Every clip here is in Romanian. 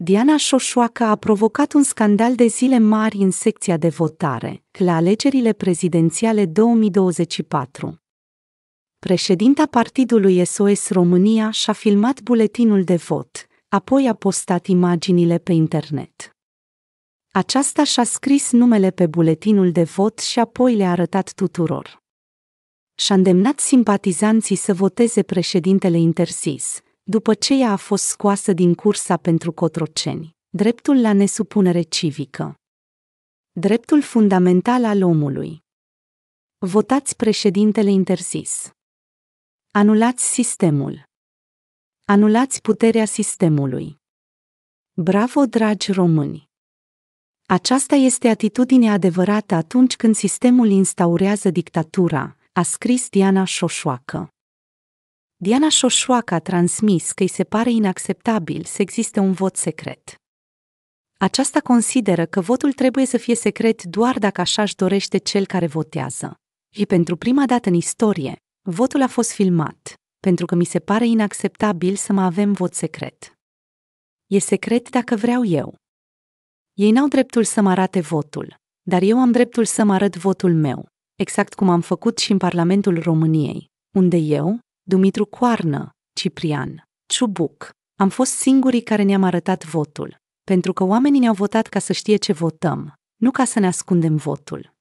Diana Șoșoacă a provocat un scandal de zile mari în secția de votare, la alegerile prezidențiale 2024. Președinta partidului SOS România și-a filmat buletinul de vot, apoi a postat imaginile pe internet. Aceasta și-a scris numele pe buletinul de vot și apoi le-a arătat tuturor. Și-a îndemnat simpatizanții să voteze președintele interzis, după ce ea a fost scoasă din cursa pentru cotroceni, dreptul la nesupunere civică. Dreptul fundamental al omului. Votați președintele interzis. Anulați sistemul. Anulați puterea sistemului. Bravo, dragi români! Aceasta este atitudinea adevărată atunci când sistemul instaurează dictatura, a scris Diana Șoșoacă. Diana Șoșoacă a transmis că îi se pare inacceptabil să existe un vot secret. Aceasta consideră că votul trebuie să fie secret doar dacă așa își dorește cel care votează. Și pentru prima dată în istorie, votul a fost filmat, pentru că mi se pare inacceptabil să mai avem vot secret. E secret dacă vreau eu. Ei n-au dreptul să mă arate votul, dar eu am dreptul să mă arăt votul meu, exact cum am făcut și în Parlamentul României, unde eu, Dumitru Coarnă, Ciprian, Ciubuc. Am fost singurii care ne-am arătat votul, pentru că oamenii ne-au votat ca să știe ce votăm, nu ca să ne ascundem votul.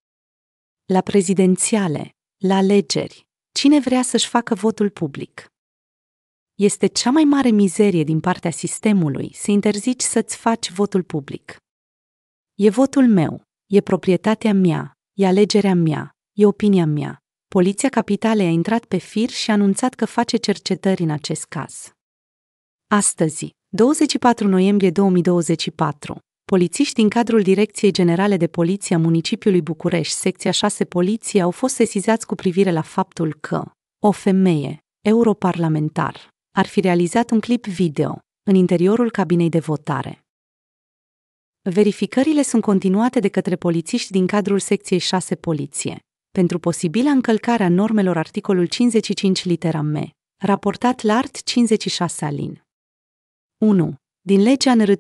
La prezidențiale, la alegeri, cine vrea să-și facă votul public? Este cea mai mare mizerie din partea sistemului să interzici să-ți faci votul public. E votul meu, e proprietatea mea, e alegerea mea, e opinia mea. Poliția Capitalei a intrat pe fir și a anunțat că face cercetări în acest caz. Astăzi, 24 noiembrie 2024, polițiști din cadrul Direcției Generale de Poliție a Municipiului București, secția 6 Poliție, au fost sesizați cu privire la faptul că o femeie, europarlamentar, ar fi realizat un clip video în interiorul cabinei de votare. Verificările sunt continuate de către polițiști din cadrul secției 6 Poliție, pentru posibila încălcare a normelor articolul 55 litera M, raportat la art 56 alin. 1. Din legea NR 370-2004,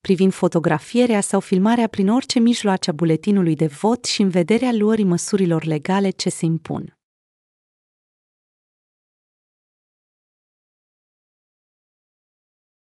privind fotografierea sau filmarea prin orice mijloace a buletinului de vot și în vederea luării măsurilor legale ce se impun.